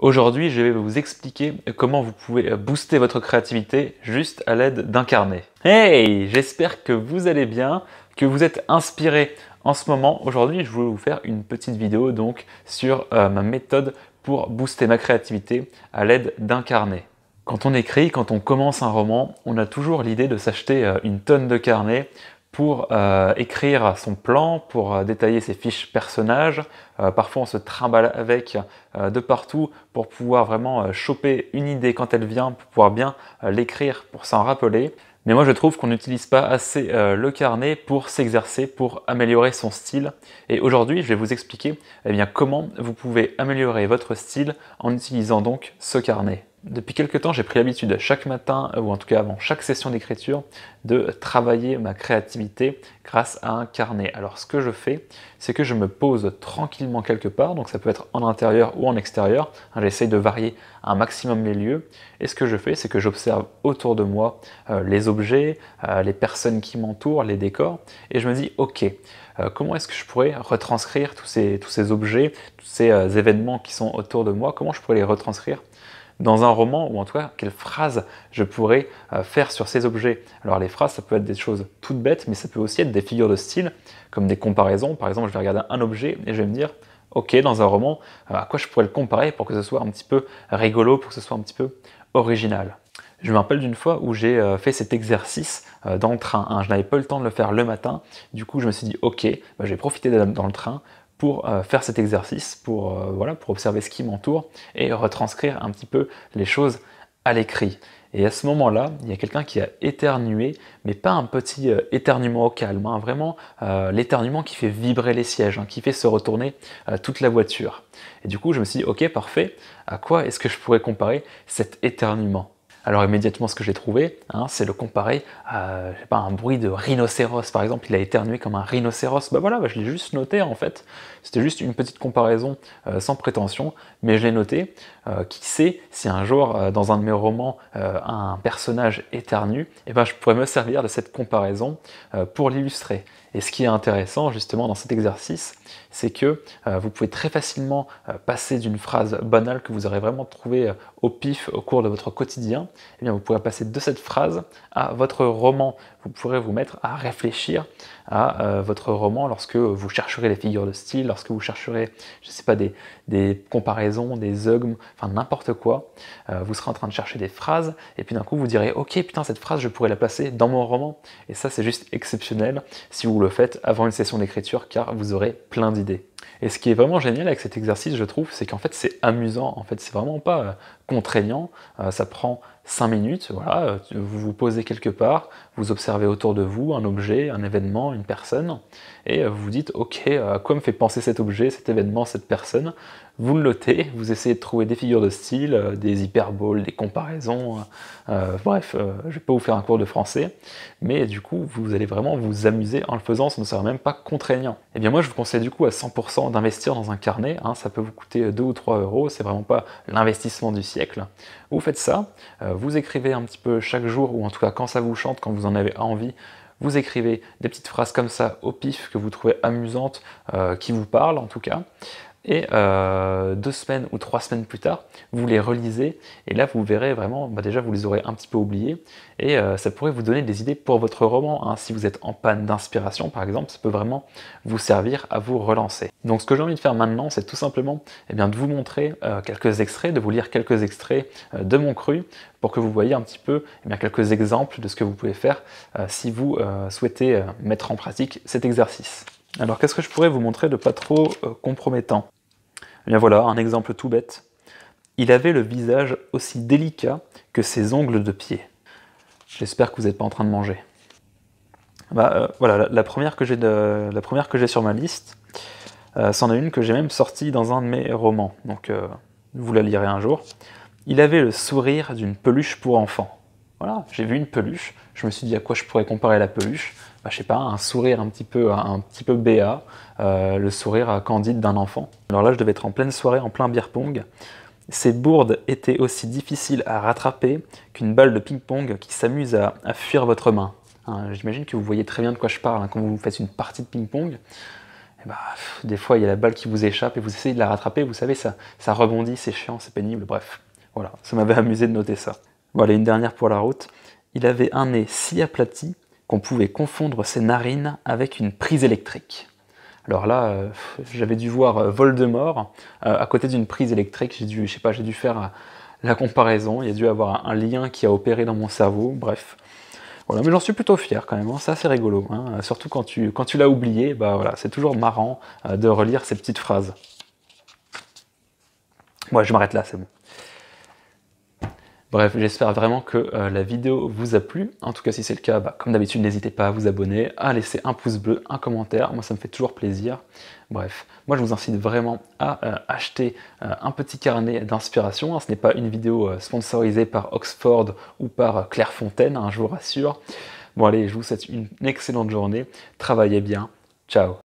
Aujourd'hui, je vais vous expliquer comment vous pouvez booster votre créativité juste à l'aide d'un carnet. Hey J'espère que vous allez bien, que vous êtes inspiré en ce moment. Aujourd'hui, je voulais vous faire une petite vidéo donc sur euh, ma méthode pour booster ma créativité à l'aide d'un carnet. Quand on écrit, quand on commence un roman, on a toujours l'idée de s'acheter euh, une tonne de carnets pour euh, écrire son plan, pour euh, détailler ses fiches personnages. Euh, parfois, on se trimballe avec de partout pour pouvoir vraiment choper une idée quand elle vient, pour pouvoir bien l'écrire, pour s'en rappeler. Mais moi, je trouve qu'on n'utilise pas assez le carnet pour s'exercer, pour améliorer son style. Et aujourd'hui, je vais vous expliquer eh comment vous pouvez améliorer votre style en utilisant donc ce carnet depuis quelques temps, j'ai pris l'habitude chaque matin, euh, ou en tout cas avant chaque session d'écriture, de travailler ma créativité grâce à un carnet. Alors ce que je fais, c'est que je me pose tranquillement quelque part, donc ça peut être en intérieur ou en extérieur, hein, j'essaye de varier un maximum les lieux, et ce que je fais, c'est que j'observe autour de moi euh, les objets, euh, les personnes qui m'entourent, les décors, et je me dis, ok, comment est-ce que je pourrais retranscrire tous ces, tous ces objets, tous ces événements qui sont autour de moi, comment je pourrais les retranscrire dans un roman ou en tout cas quelles phrases je pourrais euh, faire sur ces objets. Alors les phrases, ça peut être des choses toutes bêtes, mais ça peut aussi être des figures de style, comme des comparaisons. Par exemple, je vais regarder un objet et je vais me dire, ok, dans un roman, euh, à quoi je pourrais le comparer pour que ce soit un petit peu rigolo, pour que ce soit un petit peu original. Je me rappelle d'une fois où j'ai euh, fait cet exercice dans le train. Hein, je n'avais pas le temps de le faire le matin. Du coup, je me suis dit, ok, bah, je vais profiter d'être dans le train pour euh, faire cet exercice, pour, euh, voilà, pour observer ce qui m'entoure et retranscrire un petit peu les choses à l'écrit. Et à ce moment-là, il y a quelqu'un qui a éternué, mais pas un petit euh, éternuement au calme, hein, vraiment l'éternuement qui fait vibrer les sièges, hein, qui fait se retourner toute la voiture. Et du coup, je me suis dit, ok, parfait, à quoi est-ce que je pourrais comparer cet éternuement alors immédiatement, ce que j'ai trouvé, hein, c'est le comparer à je pas, un bruit de rhinocéros, par exemple. Il a éternué comme un rhinocéros. Bah voilà, bah, je l'ai juste noté en fait. C'était juste une petite comparaison euh, sans prétention, mais je l'ai noté. Euh, qui sait si un jour, euh, dans un de mes romans, un personnage éternue, eh ben, je pourrais me servir de cette comparaison pour l'illustrer. Et ce qui est intéressant justement dans cet exercice, c'est que euh, vous pouvez très facilement euh, passer d'une phrase banale que vous aurez vraiment trouvée euh, au pif au cours de votre quotidien, et eh bien vous pourrez passer de cette phrase à votre roman. Vous pourrez vous mettre à réfléchir à votre roman lorsque vous chercherez les figures de style, lorsque vous chercherez, je ne sais pas, des, comparaisons, des ogmes, enfin n'importe quoi. vous serez en train de chercher des phrases et puis d'un coup vous direz, ok putain cette phrase je pourrais la placer dans mon roman. Et ça c'est juste exceptionnel. Si vous le faites avant une session d'écriture car vous aurez plein d'idées. Et ce qui est vraiment génial avec cet exercice, je trouve, c'est qu'en fait c'est amusant, en fait c'est vraiment pas euh, contraignant, euh, ça prend 5 minutes, voilà, vous vous posez quelque part, vous observez autour de vous un objet, un événement, une personne, et euh, vous vous dites, ok, euh, à quoi me fait penser cet objet, cet événement, cette personne Vous le notez, vous essayez de trouver des figures de style, euh, des hyperboles, des comparaisons, bref, je ne vais pas vous faire un cours de français, mais du coup, vous allez vraiment vous amuser en le faisant, ça ne sera même pas contraignant. Et eh bien moi, je vous conseille du coup à 100% d'investir dans un carnet, hein, ça peut vous coûter 2 ou 3 euros, c'est vraiment pas l'investissement du siècle. Vous faites ça, vous écrivez un petit peu chaque jour, ou en tout cas quand ça vous chante, quand vous en avez envie, vous écrivez des petites phrases comme ça au pif que vous trouvez amusantes, euh, qui vous parlent en tout cas. Et euh, deux semaines ou trois semaines plus tard, vous les relisez et là vous verrez vraiment, bah, déjà vous les aurez un petit peu oubliés et euh, ça pourrait vous donner des idées pour votre roman. Hein. Si vous êtes en panne d'inspiration par exemple, ça peut vraiment vous servir à vous relancer. Donc ce que j'ai envie de faire maintenant, c'est tout simplement eh de vous montrer euh, quelques extraits, de vous lire quelques extraits de mon cru pour que vous voyez un petit peu eh quelques exemples de ce que vous pouvez faire si vous souhaitez mettre en pratique cet exercice. Alors qu'est-ce que je pourrais vous montrer de pas trop compromettant eh bien voilà, un exemple tout bête. Il avait le visage aussi délicat que ses ongles de pied. J'espère que vous n'êtes pas en train de manger. Bah, euh, voilà, la, première que j'ai la première que j'ai sur ma liste, euh, c'en est une que j'ai même sortie dans un de mes romans. Donc euh, vous la lirez un jour. Il avait le sourire d'une peluche pour enfant. Voilà, j'ai vu une peluche. Je me suis dit à quoi je pourrais comparer la peluche. Bah, je sais pas, un sourire un petit peu, un petit peu béat, euh, le sourire candide d'un enfant. Alors là, je devais être en pleine soirée, en plein beer pong. Ces bourdes étaient aussi difficiles à rattraper qu'une balle de ping-pong qui s'amuse à, fuir votre main. Hein, j'imagine que vous voyez très bien de quoi je parle hein, quand vous faites une partie de ping-pong. Eh bah, des fois, il y a la balle qui vous échappe et vous essayez de la rattraper. Vous savez, ça, ça rebondit, c'est chiant, c'est pénible. Bref, voilà, ça m'avait amusé de noter ça. Voilà une dernière pour la route. Il avait un nez si aplati qu'on pouvait confondre ses narines avec une prise électrique. Alors là, euh, j'avais dû voir euh, Voldemort euh, à côté d'une prise électrique. J'ai dû, je sais pas, j'ai dû faire la comparaison. Il y a dû avoir un lien qui a opéré dans mon cerveau. Bref. Voilà, mais j'en suis plutôt fier quand même, ça hein. c'est rigolo, hein. surtout quand tu, quand tu l'as oublié, bah voilà, c'est toujours marrant de relire ces petites phrases. Moi je m'arrête là, c'est bon. Bref, j'espère vraiment que euh, la vidéo vous a plu. En tout cas, si c'est le cas, bah, comme d'habitude, n'hésitez pas à vous abonner, à laisser un pouce bleu, un commentaire. Moi, ça me fait toujours plaisir. Bref, moi, je vous incite vraiment à euh, acheter euh, un petit carnet d'inspiration. Hein. Ce n'est pas une vidéo sponsorisée par Oxford ou par Claire Fontaine, hein, je vous rassure. Bon, allez, je vous souhaite une excellente journée. Travaillez bien. Ciao